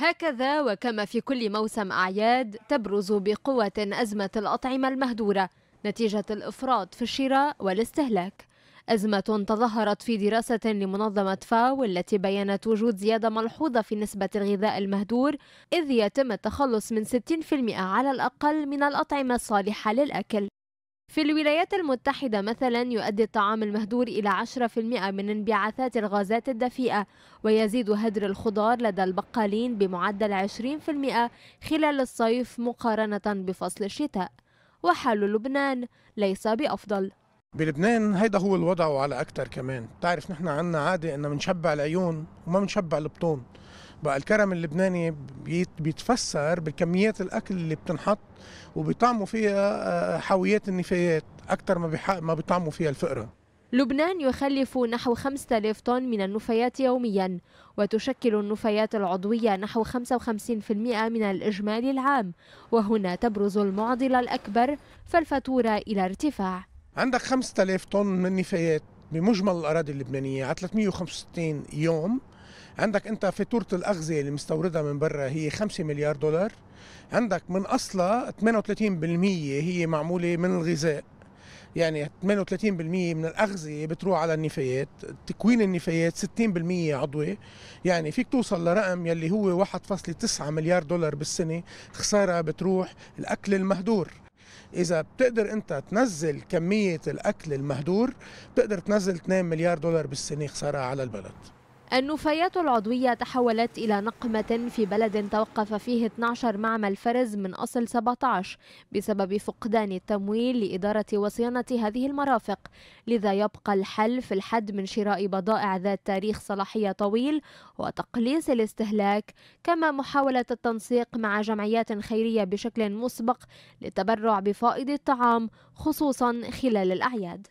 هكذا وكما في كل موسم أعياد تبرز بقوة أزمة الأطعمة المهدورة نتيجة الإفراط في الشراء والاستهلاك أزمة تظهرت في دراسة لمنظمة فاو التي بيّنت وجود زيادة ملحوظة في نسبة الغذاء المهدور إذ يتم التخلص من 60% على الأقل من الأطعمة الصالحة للأكل في الولايات المتحدة مثلا يؤدي الطعام المهدور إلى 10% من انبعاثات الغازات الدفيئة ويزيد هدر الخضار لدى البقالين بمعدل 20% خلال الصيف مقارنة بفصل الشتاء وحال لبنان ليس بأفضل بلبنان هيدا هو الوضع وعلى أكتر كمان تعرف نحن عنا عادة أن منشبع العيون وما منشبع البطون بقى الكرم اللبناني بيتفسر بكميات الاكل اللي بتنحط وبيطعموا فيها آه، حاويات النفايات اكثر ما ما بيطعموا فيها الفقره لبنان يخلف نحو 5000 طن من النفايات يوميا وتشكل النفايات العضوية نحو 55% من الإجمالي العام وهنا تبرز المعضلة الأكبر فالفاتورة إلى ارتفاع عندك 5000 طن من النفايات بمجمل الأراضي اللبنانية على 365 يوم عندك انت فاتوره الاغذيه اللي مستوردها من برا هي 5 مليار دولار عندك من اصلها 38% هي معموله من الغذاء يعني 38% من الأغذية بتروح على النفايات تكوين النفايات 60% عضوي يعني فيك توصل لرقم يلي هو 1.9 مليار دولار بالسنة خسارة بتروح الأكل المهدور إذا بتقدر أنت تنزل كمية الأكل المهدور بتقدر تنزل 2 مليار دولار بالسنة خسارة على البلد النفايات العضوية تحولت إلى نقمة في بلد توقف فيه 12 معمل فرز من أصل 17 بسبب فقدان التمويل لإدارة وصيانة هذه المرافق لذا يبقى الحل في الحد من شراء بضائع ذات تاريخ صلاحية طويل وتقليص الاستهلاك كما محاولة التنسيق مع جمعيات خيرية بشكل مسبق للتبرع بفائض الطعام خصوصا خلال الأعياد